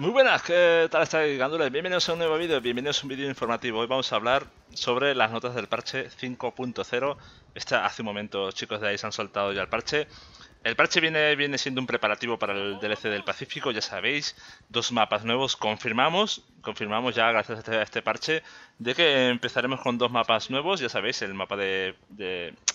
Muy buenas, ¿qué tal estáis, gandules? Bienvenidos a un nuevo vídeo, bienvenidos a un vídeo informativo. Hoy vamos a hablar sobre las notas del parche 5.0. Esta hace un momento, chicos de ahí, se han soltado ya el parche. El parche viene, viene siendo un preparativo para el DLC del Pacífico, ya sabéis. Dos mapas nuevos, confirmamos confirmamos ya, gracias este, a este, parche, de que empezaremos con dos mapas nuevos. Ya sabéis, el mapa de,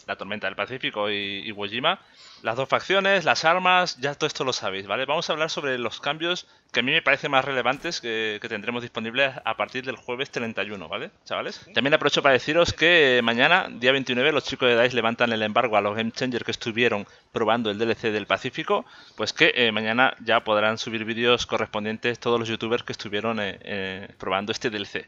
la tormenta del Pacífico y wojima Las dos facciones, las armas, ya todo esto lo sabéis, ¿vale? Vamos a hablar sobre los cambios que a mí me parece más relevantes que, tendremos disponibles a partir del jueves 31, ¿vale, chavales? También aprovecho para deciros que eh, mañana, día 29, los chicos de DICE levantan el embargo a los Game Changers que estuvieron probando el DLC del Pacífico, pues que eh, mañana ya podrán subir vídeos correspondientes todos los youtubers que estuvieron eh, en eh, probando este DLC.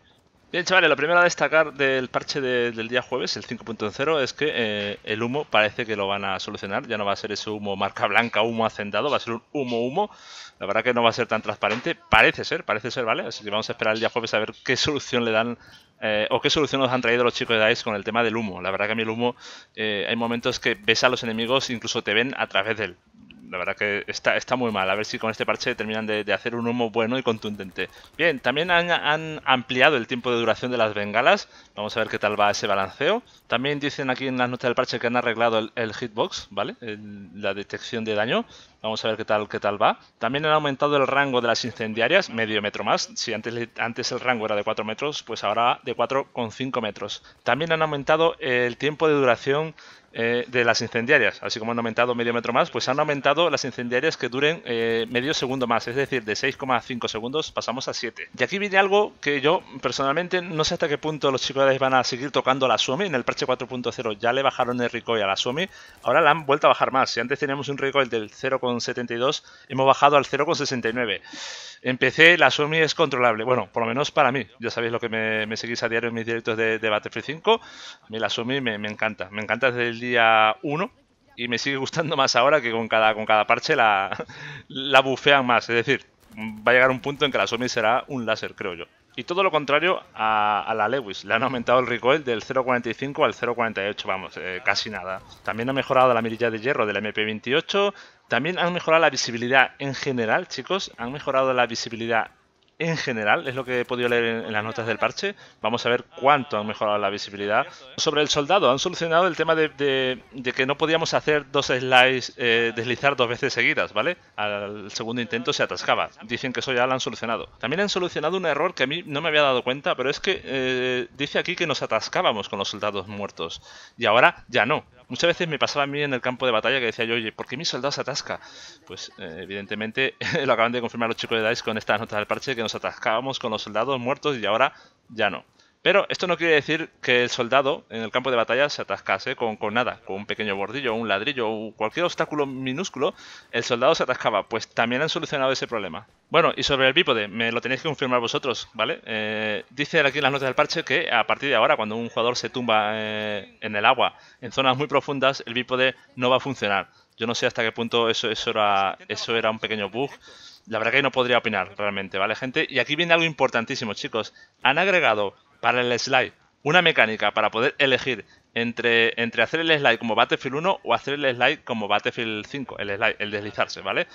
Bien, chavales, lo primero a destacar del parche del día jueves, el 5.0, es que eh, el humo parece que lo van a solucionar. Ya no va a ser ese humo marca blanca, humo hacendado, va a ser un humo humo. La verdad que no va a ser tan transparente, parece ser, parece ser, ¿vale? Así que vamos a esperar el día jueves a ver qué solución le dan eh, o qué solución nos han traído los chicos de DICE con el tema del humo. La verdad que a mí el humo, hay momentos que ves a los enemigos, incluso te ven a través de él la verdad que está, está muy mal. A ver si con este parche terminan de, hacer un humo bueno y contundente. Bien, también han, ampliado el tiempo de duración de las bengalas. Vamos a ver qué tal va ese balanceo. También dicen aquí en las notas del parche que han arreglado el, hitbox, ¿vale? la detección de daño. Vamos a ver qué tal, qué tal va. También han aumentado el rango de las incendiarias, medio metro más. Si antes, antes el rango era de 4 metros, pues ahora de 4,5 metros. También han aumentado el tiempo de duración eh, de las incendiarias. Así como han aumentado medio metro más, pues han aumentado las incendiarias que duren eh, medio segundo más. Es decir, de 6,5 segundos pasamos a 7. Y aquí viene algo que yo personalmente no sé hasta qué punto los chicos van a seguir tocando la Suomi. En el parche 4.0 ya le bajaron el recoil a la Suomi. Ahora la han vuelto a bajar más. Si antes teníamos un recoil del 0, 72, hemos bajado al 0,69. Empecé, la Sony es controlable. Bueno, por lo menos para mí. Ya sabéis lo que me, seguís a diario en mis directos de, Battlefield 5. A mí la Sony me, encanta. Me encanta desde el día 1 y me sigue gustando más ahora que con cada, con cada parche la, la bufean más. Es decir, va a llegar un punto en que la Sony será un láser, creo yo. Y todo lo contrario a, la Lewis. Le han aumentado el recoil del 0.45 al 0.48, vamos, eh, casi nada. También han mejorado la mirilla de hierro de la MP28. También han mejorado la visibilidad en general, chicos. Han mejorado la visibilidad en general, es lo que he podido leer en, las notas del parche. Vamos a ver cuánto han mejorado la visibilidad. Sobre el soldado, han solucionado el tema de, que no podíamos hacer dos slides, eh, deslizar dos veces seguidas, ¿vale? Al segundo intento se atascaba. Dicen que eso ya lo han solucionado. También han solucionado un error que a mí no me había dado cuenta, pero es que eh, dice aquí que nos atascábamos con los soldados muertos. Y ahora ya no. Muchas veces me pasaba a mí en el campo de batalla que decía yo, oye, ¿por qué mi soldado se atasca? Pues eh, evidentemente lo acaban de confirmar los chicos de DICE con estas notas del parche que nos atascábamos con los soldados muertos y ahora ya no. Pero esto no quiere decir que el soldado en el campo de batalla se atascase con, con, nada, con un pequeño bordillo, un ladrillo o cualquier obstáculo minúsculo, el soldado se atascaba. Pues también han solucionado ese problema. Bueno, y sobre el bípode, me lo tenéis que confirmar vosotros, ¿vale? Eh, dice aquí en las notas del parche que a partir de ahora, cuando un jugador se tumba eh, en el agua, en zonas muy profundas, el bípode no va a funcionar. Yo no sé hasta qué punto eso, eso, era, eso era un pequeño bug. La verdad que no podría opinar realmente, ¿vale, gente? Y aquí viene algo importantísimo, chicos. Han agregado para el slide una mecánica para poder elegir entre, hacer el slide como Battlefield 1 o hacer el slide como Battlefield 5, el slide, el deslizarse, ¿vale?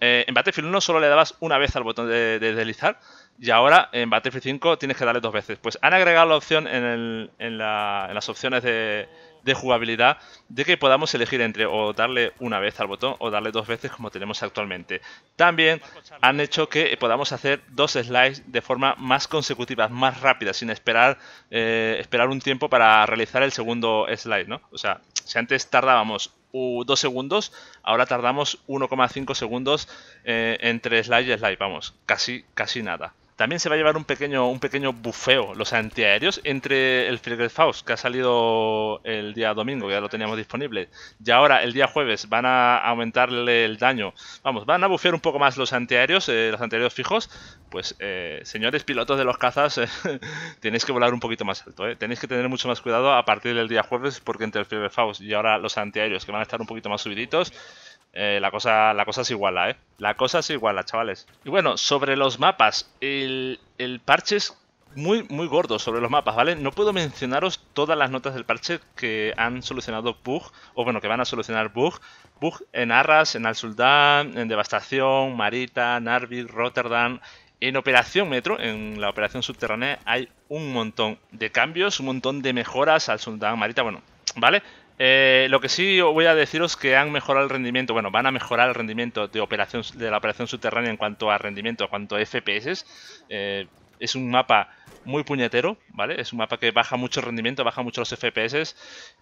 Eh, en Battlefield 1 solo le dabas una vez al botón de, deslizar y ahora en Battlefield 5 tienes que darle dos veces. Pues han agregado la opción en, en las opciones de, de jugabilidad de que podamos elegir entre o darle una vez al botón o darle dos veces como tenemos actualmente. También han hecho que podamos hacer dos slides de forma más consecutiva, más rápida, sin esperar, eh, esperar un tiempo para realizar el segundo slide, ¿no? O sea, si antes tardábamos dos segundos, ahora tardamos 1,5 segundos eh, entre slide y slide, vamos, casi, casi nada. También se va a llevar un pequeño, un pequeño bufeo los antiaéreos entre el Faust que ha salido el día domingo, ya lo teníamos disponible, y ahora el día jueves van a aumentarle el daño. Vamos, van a bufear un poco más los antiaéreos, eh, los antiaéreos fijos. Pues, eh, señores pilotos de los cazas, eh, tenéis que volar un poquito más alto, eh. tenéis que tener mucho más cuidado a partir del día jueves, porque entre el Faust y ahora los antiaéreos, que van a estar un poquito más subiditos, eh, la, cosa, la cosa se iguala, ¿eh? La cosa es iguala, chavales. Y bueno, sobre los mapas, el, parche es muy, muy gordo sobre los mapas, ¿vale? No puedo mencionaros todas las notas del parche que han solucionado Bug, o bueno, que van a solucionar Bug. Bug en Arras, en Al-Sultán, en Devastación, Marita, Narvik, Rotterdam. En Operación Metro, en la Operación Subterránea, hay un montón de cambios, un montón de mejoras al Sultán Marita, bueno, ¿vale? Eh, lo que sí voy a deciros que han mejorado el rendimiento, bueno, van a mejorar el rendimiento de, operación, de la operación subterránea en cuanto a rendimiento, en cuanto a FPS. Eh, es un mapa muy puñetero, ¿vale? Es un mapa que baja mucho el rendimiento, baja mucho los FPS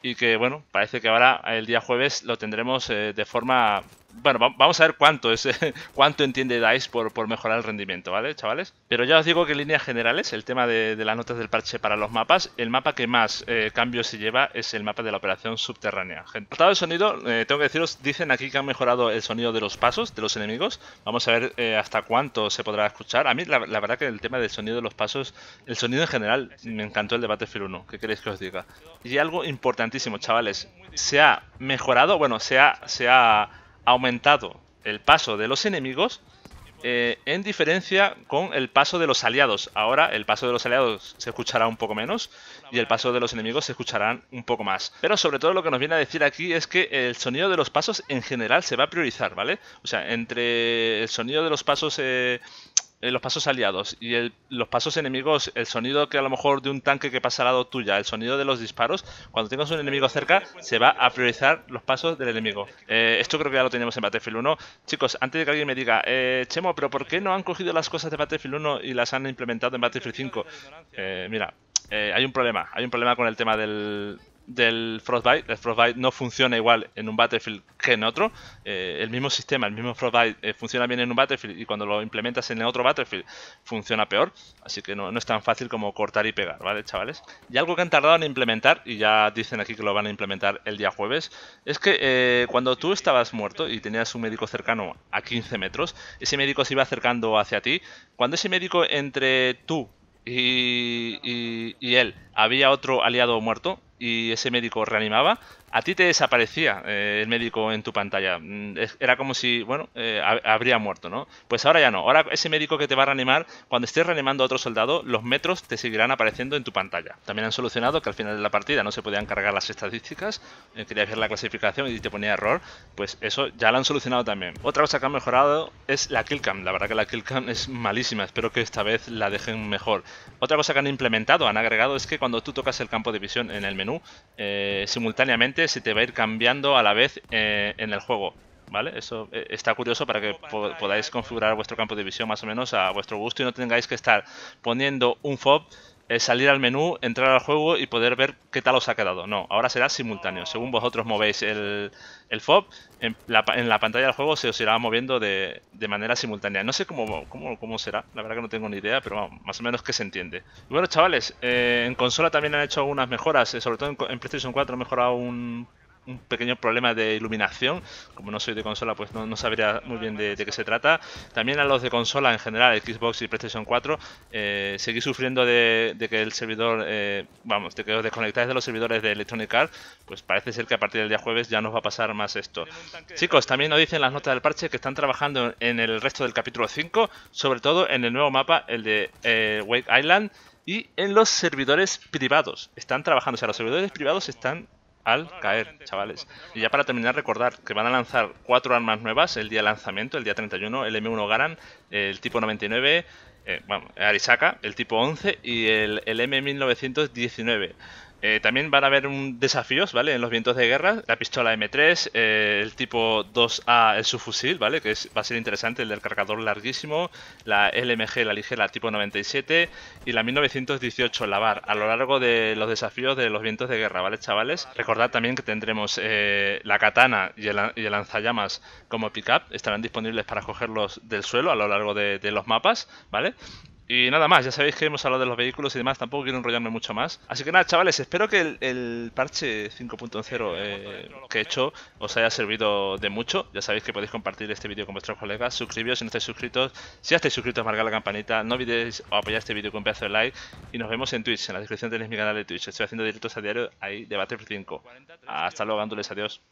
y que, bueno, parece que ahora el día jueves lo tendremos eh, de forma bueno, vamos a ver cuánto es cuánto entiende DICE por, mejorar el rendimiento, ¿vale, chavales? Pero ya os digo que en líneas generales, el tema de, las notas del parche para los mapas, el mapa que más eh, cambios se lleva es el mapa de la operación subterránea. Gente, tratado de sonido, eh, tengo que deciros, dicen aquí que han mejorado el sonido de los pasos de los enemigos. Vamos a ver eh, hasta cuánto se podrá escuchar. A mí, la, verdad que el tema del sonido de los pasos, el sonido en general, me encantó el debate Battlefield 1. ¿Qué queréis que os diga? Y algo importantísimo, chavales, se ha mejorado, bueno, se ha... Se ha aumentado el paso de los enemigos eh, en diferencia con el paso de los aliados. Ahora el paso de los aliados se escuchará un poco menos y el paso de los enemigos se escucharán un poco más. Pero sobre todo lo que nos viene a decir aquí es que el sonido de los pasos en general se va a priorizar, ¿vale? O sea, entre el sonido de los pasos eh, eh, los pasos aliados y los pasos enemigos, el sonido que a lo mejor de un tanque que pasa al lado tuya, el sonido de los disparos, cuando tengas un enemigo cerca, se va a priorizar los pasos del enemigo. Eh, esto creo que ya lo tenemos en Battlefield 1. Chicos, antes de que alguien me diga, eh, Chemo, pero ¿por qué no han cogido las cosas de Battlefield 1 y las han implementado en Battlefield 5? Eh, mira, hay un problema, hay un problema con el tema del, del Frostbite. El Frostbite no funciona igual en un Battlefield que en otro. Eh, el mismo sistema, el mismo Frostbite eh, funciona bien en un Battlefield y cuando lo implementas en el otro Battlefield funciona peor. Así que no, es tan fácil como cortar y pegar, ¿vale, chavales? Y algo que han tardado en implementar, y ya dicen aquí que lo van a implementar el día jueves, es que eh, cuando tú estabas muerto y tenías un médico cercano a 15 metros, ese médico se iba acercando hacia ti. Cuando ese médico entre tú y, y, él había otro aliado muerto, y ese médico reanimaba, a ti te desaparecía eh, el médico en tu pantalla. Mm, era como si, bueno, eh, habría muerto, ¿no? Pues ahora ya no. Ahora ese médico que te va a reanimar, cuando estés reanimando a otro soldado, los metros te seguirán apareciendo en tu pantalla. También han solucionado que al final de la partida no se podían cargar las estadísticas, quería eh, querías ver la clasificación y te ponía error. Pues eso ya lo han solucionado también. Otra cosa que han mejorado es la killcam. La verdad que la killcam es malísima. Espero que esta vez la dejen mejor. Otra cosa que han implementado, han agregado, es que cuando tú tocas el campo de visión en el menú, simultáneamente se te va a ir cambiando a la vez eh, en el juego. ¿Vale? Eso eh, está curioso para que podáis configurar vuestro campo de visión más o menos a vuestro gusto y no tengáis que estar poniendo un FOB eh, salir al menú, entrar al juego y poder ver qué tal os ha quedado. No, ahora será simultáneo. Según vosotros movéis el, el FOB, en la, en la, pantalla del juego se os irá moviendo de, manera simultánea. No sé cómo, cómo, será, la verdad que no tengo ni idea, pero vamos, más o menos que se entiende. bueno, chavales, eh, en consola también han hecho algunas mejoras, eh, sobre todo en, en PlayStation 4 han mejorado un un pequeño problema de iluminación. Como no soy de consola, pues no, sabría muy bien de, qué se trata. También a los de consola en general, Xbox y PlayStation 4, eh, seguís sufriendo de, que el servidor, eh, vamos, de que os desconectáis de los servidores de Electronic Arts, pues parece ser que a partir del día jueves ya nos va a pasar más esto. Chicos, también nos dicen las notas del parche que están trabajando en el resto del capítulo 5, sobre todo en el nuevo mapa, el de eh, Wake Island y en los servidores privados. Están trabajando, o sea, los servidores privados están al caer, chavales. Y ya para terminar, recordar que van a lanzar cuatro armas nuevas el día lanzamiento, el día 31, el M1 Garan, el tipo 99, eh, bueno, Arisaka, el tipo 11 y el, el M1919. Eh, también van a haber un desafíos, ¿vale? En los vientos de guerra, la pistola M3, eh, el tipo 2A, el subfusil, ¿vale? Que va a ser interesante, el del cargador larguísimo, la LMG, la ligera tipo 97 y la 1918, la VAR, a lo largo de los desafíos de los vientos de guerra, ¿vale, chavales? Recordad también que tendremos eh, la katana y el, lanzallamas como pickup, estarán disponibles para cogerlos del suelo a lo largo de, de los mapas, ¿vale? Y nada más, ya sabéis que hemos hablado de los vehículos y demás, tampoco quiero enrollarme mucho más. Así que nada, chavales, espero que el, parche 5.0 eh, que he hecho os haya servido de mucho. Ya sabéis que podéis compartir este vídeo con vuestros colegas, suscribiros si no estáis suscritos. Si ya estáis suscritos, marca la campanita, no olvidéis apoyar este vídeo con un pedazo de like. Y nos vemos en Twitch, en la descripción tenéis mi canal de Twitch. Estoy haciendo directos a diario ahí de Battlefield 5. Hasta luego, dándoles adiós.